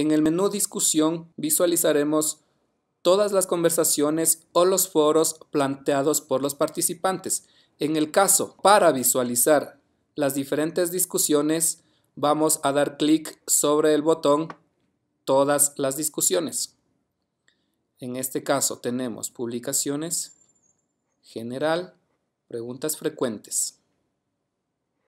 En el menú Discusión visualizaremos todas las conversaciones o los foros planteados por los participantes. En el caso, para visualizar las diferentes discusiones, vamos a dar clic sobre el botón Todas las discusiones. En este caso tenemos publicaciones, general, preguntas frecuentes.